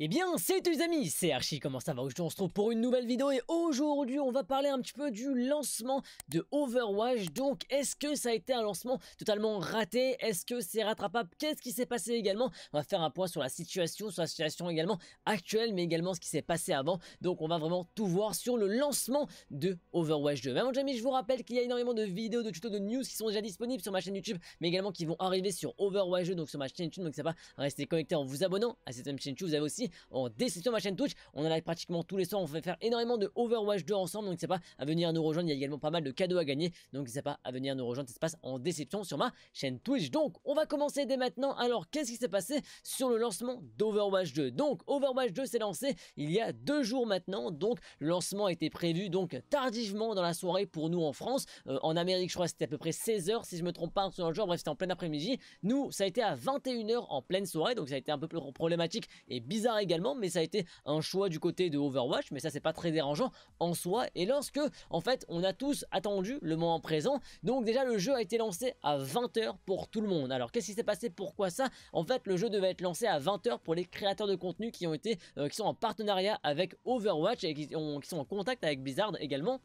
Et eh bien, c'est les amis, c'est Archie, comment ça va Aujourd'hui, on se retrouve pour une nouvelle vidéo et aujourd'hui, on va parler un petit peu du lancement de Overwatch. Donc, est-ce que ça a été un lancement totalement raté Est-ce que c'est rattrapable Qu'est-ce qui s'est passé également On va faire un point sur la situation, sur la situation également actuelle, mais également ce qui s'est passé avant. Donc, on va vraiment tout voir sur le lancement de Overwatch 2. Mais avant, amis, je vous rappelle qu'il y a énormément de vidéos, de tutos, de news qui sont déjà disponibles sur ma chaîne YouTube, mais également qui vont arriver sur Overwatch 2, donc sur ma chaîne YouTube. Donc, ça va rester connecté en vous abonnant à cette même chaîne YouTube. Vous avez aussi en déception ma chaîne Twitch. On en a pratiquement tous les soirs, on fait faire énormément de Overwatch 2 ensemble, donc c'est pas à venir nous rejoindre, il y a également pas mal de cadeaux à gagner, donc c'est pas à venir nous rejoindre, ça se passe en déception sur ma chaîne Twitch. Donc on va commencer dès maintenant, alors qu'est-ce qui s'est passé sur le lancement d'Overwatch 2 Donc Overwatch 2 s'est lancé il y a deux jours maintenant, donc le lancement était prévu donc tardivement dans la soirée pour nous en France, euh, en Amérique je crois c'était à peu près 16h si je me trompe pas, sur le genre, bref c'était en plein après-midi, nous ça a été à 21h en pleine soirée, donc ça a été un peu plus problématique et bizarre également, mais ça a été un choix du côté de Overwatch, mais ça c'est pas très dérangeant en soi. Et lorsque, en fait, on a tous attendu le moment présent, donc déjà le jeu a été lancé à 20h pour tout le monde. Alors qu'est-ce qui s'est passé Pourquoi ça En fait, le jeu devait être lancé à 20h pour les créateurs de contenu qui ont été, euh, qui sont en partenariat avec Overwatch et qui, qui sont en contact avec Blizzard également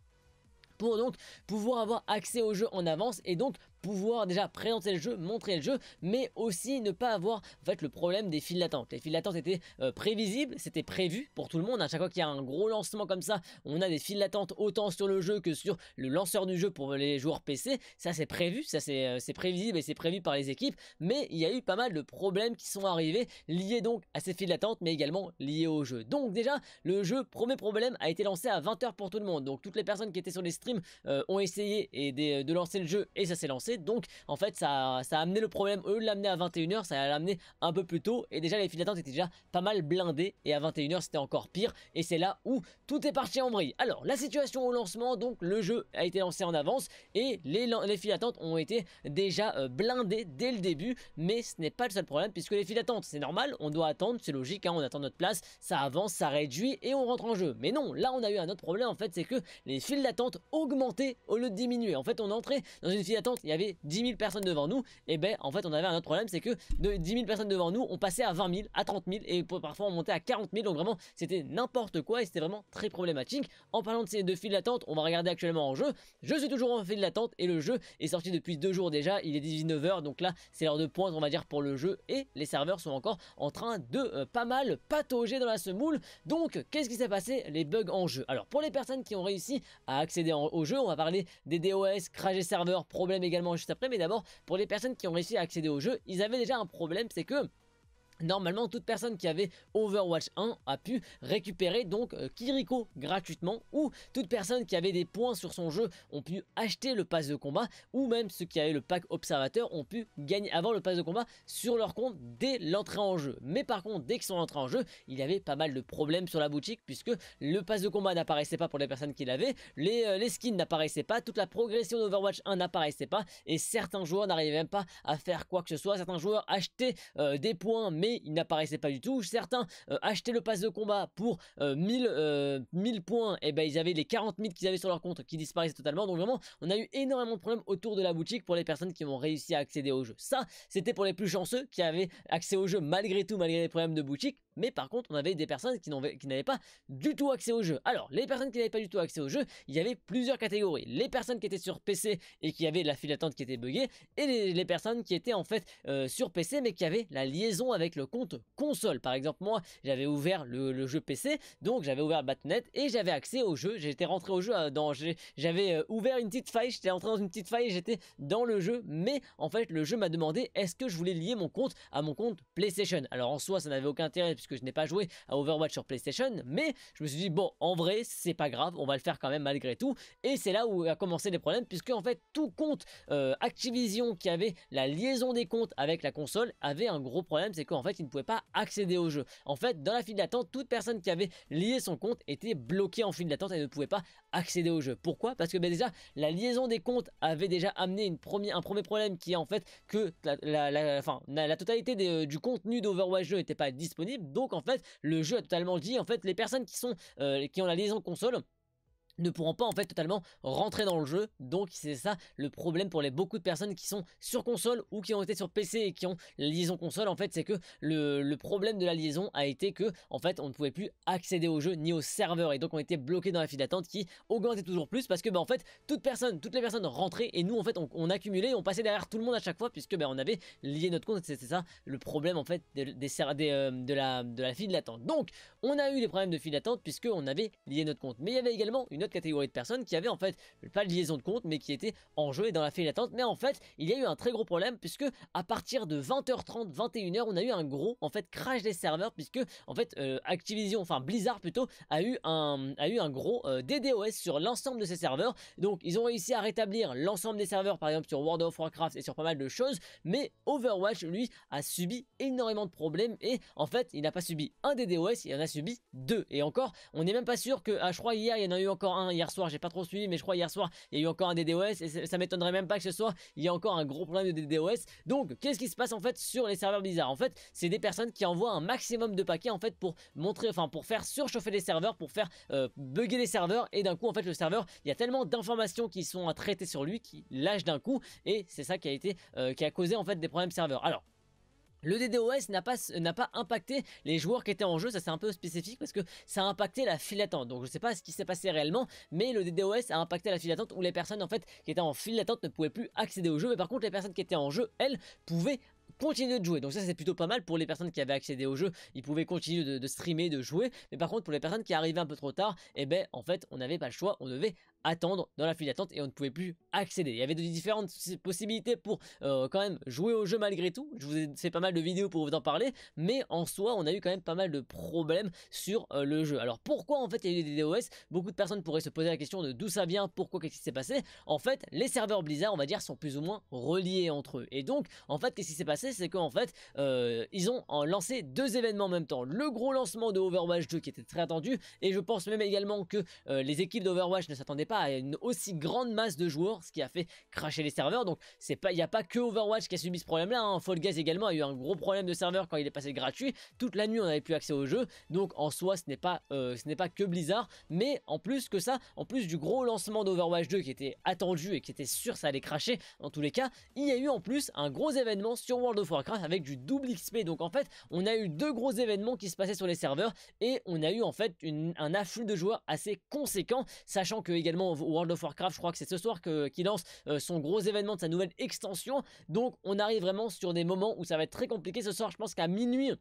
pour donc pouvoir avoir accès au jeu en avance et donc pouvoir déjà présenter le jeu, montrer le jeu, mais aussi ne pas avoir en fait, le problème des files d'attente. Les files d'attente étaient euh, prévisibles, c'était prévu pour tout le monde. À chaque fois qu'il y a un gros lancement comme ça, on a des files d'attente autant sur le jeu que sur le lanceur du jeu pour les joueurs PC. Ça c'est prévu, ça euh, c'est prévisible et c'est prévu par les équipes, mais il y a eu pas mal de problèmes qui sont arrivés liés donc à ces files d'attente, mais également liés au jeu. Donc déjà, le jeu, premier problème, a été lancé à 20h pour tout le monde. Donc toutes les personnes qui étaient sur les streams euh, ont essayé et de, de lancer le jeu et ça s'est lancé. Donc en fait ça, a amené le problème, eux l'amener à 21h, ça l'a amené un peu plus tôt. Et déjà les files d'attente étaient déjà pas mal blindées. Et à 21h c'était encore pire. Et c'est là où tout est parti en brille. Alors la situation au lancement, donc le jeu a été lancé en avance. Et les, les files d'attente ont été déjà euh, blindées dès le début. Mais ce n'est pas le seul problème puisque les files d'attente c'est normal, on doit attendre, c'est logique, hein. on attend notre place, ça avance, ça réduit et on rentre en jeu. Mais non, là on a eu un autre problème en fait, c'est que les files d'attente augmentaient au lieu de diminuer. En fait on est entré dans une file d'attente, il y avait 10 000 personnes devant nous, et eh ben en fait on avait un autre problème, c'est que de 10 000 personnes devant nous, on passait à 20 000, à 30 000, et parfois on montait à 40 000, donc vraiment c'était n'importe quoi, et c'était vraiment très problématique. En parlant de ces deux files d'attente, on va regarder actuellement en jeu, je suis toujours en file d'attente, et le jeu est sorti depuis deux jours déjà, il est 19h, donc là c'est l'heure de pointe on va dire pour le jeu, et les serveurs sont encore en train de euh, pas mal patauger dans la semoule, donc qu'est-ce qui s'est passé Les bugs en jeu. Alors pour les personnes qui ont réussi à accéder au jeu, on va parler des DOS, crash serveurs, problèmes également juste après. Mais d'abord, pour les personnes qui ont réussi à accéder au jeu, ils avaient déjà un problème, c'est que Normalement, toute personne qui avait Overwatch 1 a pu récupérer donc euh, Kiriko gratuitement ou toute personne qui avait des points sur son jeu ont pu acheter le pass de combat ou même ceux qui avaient le pack observateur ont pu gagner avant le pass de combat sur leur compte dès l'entrée en jeu. Mais par contre, dès qu'ils sont entrés en jeu, il y avait pas mal de problèmes sur la boutique puisque le pass de combat n'apparaissait pas pour les personnes qui l'avaient, les, euh, skins n'apparaissaient pas, toute la progression d'Overwatch 1 n'apparaissait pas et certains joueurs n'arrivaient même pas à faire quoi que ce soit. Certains joueurs achetaient euh, des points mais il n'apparaissait pas du tout. Certains euh, achetaient le pass de combat pour 1000, euh, 1000 euh, points, et eh ben ils avaient les 40 000 qu'ils avaient sur leur compte qui disparaissaient totalement. Donc vraiment, on a eu énormément de problèmes autour de la boutique pour les personnes qui ont réussi à accéder au jeu. Ça, c'était pour les plus chanceux qui avaient accès au jeu malgré tout, malgré les problèmes de boutique. Mais par contre, on avait des personnes qui n'avaient pas du tout accès au jeu. Alors, les personnes qui n'avaient pas du tout accès au jeu, il y avait plusieurs catégories. Les personnes qui étaient sur PC et qui avaient la file d'attente qui était buguée et les, personnes qui étaient en fait sur PC mais qui avaient la liaison avec le le compte console. Par exemple, moi, j'avais ouvert le, jeu PC, donc j'avais ouvert Batnet et j'avais accès au jeu. J'étais rentré au jeu euh, dans, j'avais euh, ouvert une petite faille, j'étais rentré dans une petite faille, j'étais dans le jeu, mais en fait, le jeu m'a demandé est-ce que je voulais lier mon compte à mon compte PlayStation. Alors en soi, ça n'avait aucun intérêt puisque je n'ai pas joué à Overwatch sur PlayStation, mais je me suis dit bon, en vrai, c'est pas grave, on va le faire quand même malgré tout. Et c'est là où a commencé les problèmes puisque en fait, tout compte euh, Activision qui avait la liaison des comptes avec la console avait un gros problème, c'est qu'en fait ne pouvait pas accéder au jeu. En fait, dans la file d'attente, toute personne qui avait lié son compte était bloquée en file d'attente et ne pouvait pas accéder au jeu. Pourquoi Parce que ben, déjà, la liaison des comptes avait déjà amené un premier problème qui est en fait que la, totalité euh, du contenu d'Overwatch 2 n'était pas disponible. Donc en fait, le jeu a totalement dit, en fait, les personnes qui, sont, euh, qui ont la liaison console ne pourront pas en fait totalement rentrer dans le jeu. Donc c'est ça le problème pour les beaucoup de personnes qui sont sur console ou qui ont été sur PC et qui ont la liaison console en fait c'est que le, problème de la liaison a été que en fait on ne pouvait plus accéder au jeu ni au serveur et donc on était bloqué dans la file d'attente qui augmentait toujours plus parce que ben en fait toute personne, toutes les personnes rentraient et nous en fait on, accumulait, on passait derrière tout le monde à chaque fois puisque ben on avait lié notre compte c'était ça le problème en fait des, euh, de, la, de la file d'attente. Donc on a eu des problèmes de file d'attente puisque on avait lié notre compte mais il y avait également une autre catégorie de personnes qui avaient en fait pas de liaison de compte mais qui étaient en jeu et dans la file d'attente. Mais en fait, il y a eu un très gros problème puisque à partir de 20h30, 21h, on a eu un gros en fait crash des serveurs puisque en fait euh, Activision, enfin Blizzard plutôt, a eu un a eu un gros euh, DDoS sur l'ensemble de ses serveurs. Donc ils ont réussi à rétablir l'ensemble des serveurs par exemple sur World of Warcraft et sur pas mal de choses, mais Overwatch lui a subi énormément de problèmes et en fait il n'a pas subi un DDoS, il en a subi deux. Et encore, on n'est même pas sûr que, ah, je crois hier il y en a eu encore un Hein, hier soir, j'ai pas trop suivi, mais je crois hier soir, il y a eu encore un DDoS, et ça m'étonnerait même pas que ce soir, il y a encore un gros problème de DDoS. Donc, qu'est-ce qui se passe en fait sur les serveurs bizarres En fait, c'est des personnes qui envoient un maximum de paquets en fait pour montrer, enfin pour faire surchauffer les serveurs, pour faire euh, bugger les serveurs, et d'un coup en fait le serveur, il y a tellement d'informations qui sont à traiter sur lui qui lâche d'un coup, et c'est ça qui a été, euh, qui a causé en fait des problèmes serveurs. Alors, le DDoS n'a pas, n'a pas impacté les joueurs qui étaient en jeu, ça c'est un peu spécifique parce que ça a impacté la file d'attente. Donc je ne sais pas ce qui s'est passé réellement, mais le DDoS a impacté la file d'attente où les personnes en fait qui étaient en file d'attente ne pouvaient plus accéder au jeu. Mais par contre les personnes qui étaient en jeu, elles, pouvaient continuer de jouer. Donc ça c'est plutôt pas mal pour les personnes qui avaient accédé au jeu, ils pouvaient continuer de, streamer, de jouer. Mais par contre pour les personnes qui arrivaient un peu trop tard, eh ben en fait on n'avait pas le choix, on devait attendre dans la file d'attente et on ne pouvait plus accéder. Il y avait différentes possibilités pour euh, quand même jouer au jeu malgré tout. Je vous ai fait pas mal de vidéos pour vous en parler, mais en soi, on a eu quand même pas mal de problèmes sur euh, le jeu. Alors pourquoi en fait il y a eu des DOS Beaucoup de personnes pourraient se poser la question de d'où ça vient, pourquoi, qu'est-ce qui s'est passé. En fait, les serveurs Blizzard, on va dire, sont plus ou moins reliés entre eux. Et donc, en fait, qu'est-ce qui s'est passé C'est qu'en fait, euh, ils ont lancé deux événements en même temps. Le gros lancement de Overwatch 2 qui était très attendu, et je pense même également que les équipes d'Overwatch ne s'attendaient pas à une aussi grande masse de joueurs, ce qui a fait cracher les serveurs. Donc c'est pas, il n'y a pas que Overwatch qui a subi ce problème-là. Hein. Fall Guys également a eu un gros problème de serveur quand il est passé gratuit. Toute la nuit on n'avait plus accès au jeu. Donc en soi ce n'est pas, euh, ce n'est pas que Blizzard, mais en plus que ça, en plus du gros lancement d'Overwatch 2 qui était attendu et qui était sûr ça allait cracher, en tous les cas, il y a eu en plus un gros événement sur World of Warcraft avec du double XP. Donc en fait on a eu deux gros événements qui se passaient sur les serveurs et on a eu en fait une, un afflux de joueurs assez conséquent, sachant que également World of Warcraft, je crois que c'est ce soir qu'il lance euh, son gros événement de sa nouvelle extension. Donc on arrive vraiment sur des moments où ça va être très compliqué ce soir. Je pense qu'à minuit,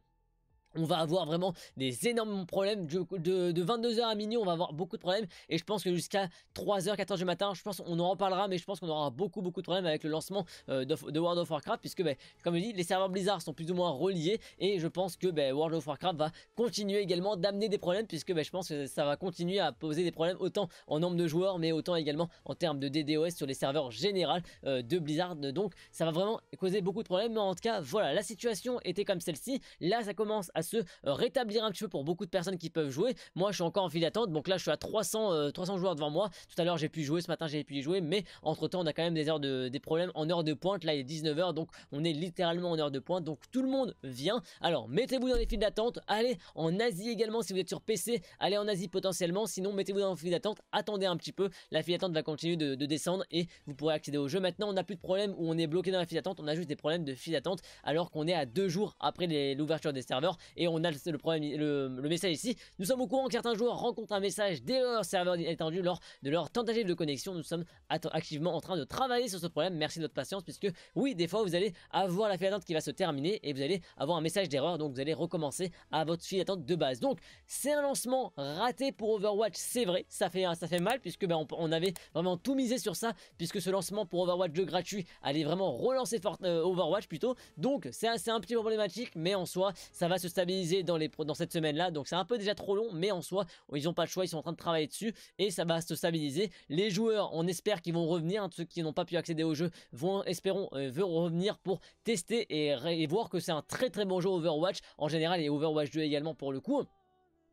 on va avoir vraiment des énormes problèmes. De, de, 22h à minuit, on va avoir beaucoup de problèmes. Et je pense que jusqu'à 3h, 14 h du matin, je pense qu'on en reparlera, mais je pense qu'on aura beaucoup, beaucoup de problèmes avec le lancement euh, de, World of Warcraft, puisque, ben, comme je dis, les serveurs Blizzard sont plus ou moins reliés. Et je pense que ben, World of Warcraft va continuer également d'amener des problèmes, puisque ben, je pense que ça va continuer à poser des problèmes, autant en nombre de joueurs, mais autant également en termes de DDoS sur les serveurs généraux euh, de Blizzard. Donc, ça va vraiment causer beaucoup de problèmes. Mais en tout cas, voilà, la situation était comme celle-ci. Là, ça commence à se euh, rétablir un petit peu pour beaucoup de personnes qui peuvent jouer. Moi, je suis encore en file d'attente, donc là, je suis à 300, 300 euh, joueurs devant moi. Tout à l'heure, j'ai pu jouer, ce matin, j'ai pu y jouer, mais entre-temps, on a quand même des heures de, des problèmes en heure de pointe. Là, il est 19h, donc on est littéralement en heure de pointe, donc tout le monde vient. Alors, mettez-vous dans les files d'attente, allez en Asie également si vous êtes sur PC, allez en Asie potentiellement, sinon mettez-vous dans les files d'attente, attendez un petit peu, la file d'attente va continuer de, de, descendre et vous pourrez accéder au jeu. Maintenant, on n'a plus de problème où on est bloqué dans la file d'attente, on a juste des problèmes de file d'attente alors qu'on est à deux jours après l'ouverture des serveurs. Et on a le, problème, le, message ici. Nous sommes au courant que certains joueurs rencontrent un message D'erreur serveur étendu lors de leur tentative de connexion. Nous sommes activement en train de travailler sur ce problème. Merci de votre patience puisque oui, des fois vous allez avoir la file d'attente qui va se terminer et vous allez avoir un message d'erreur. Donc vous allez recommencer à votre file d'attente de base. Donc c'est un lancement raté pour Overwatch, c'est vrai. Ça fait, ça fait mal puisque ben, on, avait vraiment tout misé sur ça puisque ce lancement pour Overwatch 2 gratuit allait vraiment relancer euh, Overwatch plutôt. Donc c'est un, un petit problématique mais en soi ça va se stabiliser stabiliser dans, les, dans cette semaine-là. Donc c'est un peu déjà trop long, mais en soi, ils ont pas le choix, ils sont en train de travailler dessus et ça va se stabiliser. Les joueurs, on espère qu'ils vont revenir. Hein, ceux qui n'ont pas pu accéder au jeu vont, espérons, euh, veut revenir pour tester et, et voir que c'est un très très bon jeu Overwatch en général et Overwatch 2 également pour le coup.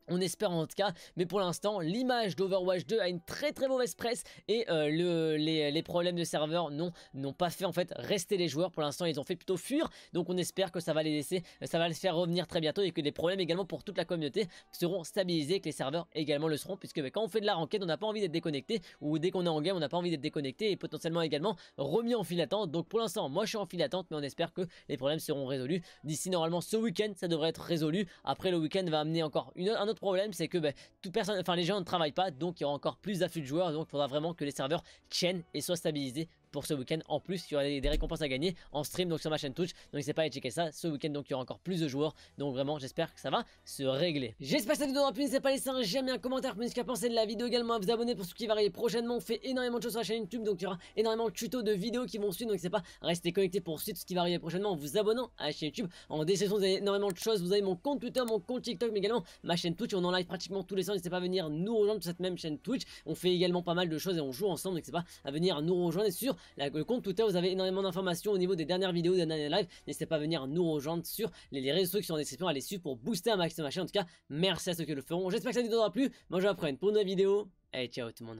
On espère en tout cas, mais pour l'instant, l'image d'Overwatch 2 a une très très mauvaise presse et euh, le, les, problèmes de serveur n'ont pas fait en fait rester les joueurs. Pour l'instant, ils ont fait plutôt fuir, donc on espère que ça va les laisser, ça va les faire revenir très bientôt et que les problèmes également pour toute la communauté seront stabilisés, que les serveurs également le seront, puisque bah, quand on fait de la ranked, on n'a pas envie d'être déconnecté ou dès qu'on est en game, on n'a pas envie d'être déconnecté et potentiellement également remis en file d'attente. Donc pour l'instant, moi je suis en file d'attente, mais on espère que les problèmes seront résolus d'ici normalement ce week-end. Ça devrait être résolu. Après le week-end va amener encore une, un autre le problème, c'est que ben, personne, enfin, les gens ne travaillent pas, donc il y aura encore plus d'afflux de joueurs, donc il faudra vraiment que les serveurs tiennent et soient stabilisés pour ce week-end. En plus, il y aura des récompenses à gagner en stream donc sur ma chaîne Twitch. Donc n'hésitez pas à aller checker ça. Ce week-end, donc il y aura encore plus de joueurs. Donc vraiment, j'espère que ça va se régler. J'espère que cette vidéo aura plu. N'hésitez pas à laisser un j'aime un commentaire pour ce qu'à pensé de la vidéo également. À vous abonner pour ce qui va arriver prochainement. On fait énormément de choses sur la chaîne YouTube. Donc il y aura énormément de tutos de vidéos qui vont suivre. Donc c'est pas rester connecté pour suivre ce qui va arriver prochainement en vous abonnant à la chaîne YouTube. En description, vous énormément de choses. Vous avez mon compte Twitter, mon compte TikTok, mais également ma chaîne Twitch. On en live pratiquement tous les soirs. N'hésitez pas venir nous rejoindre sur cette même chaîne Twitch. On fait également pas mal de choses et on joue ensemble. c'est pas à venir nous rejoindre sur la, le compte Twitter, vous avez énormément d'informations au niveau des dernières vidéos, des derniers lives. N'hésitez pas à venir nous rejoindre sur les, réseaux réseaux qui sont en description, à les suivre pour booster un maximum ma chaîne. En tout cas, merci à ceux qui le feront. J'espère que ça vous aura plu. Moi, je vous apprends pour une nouvelle vidéo. Allez, ciao tout le monde.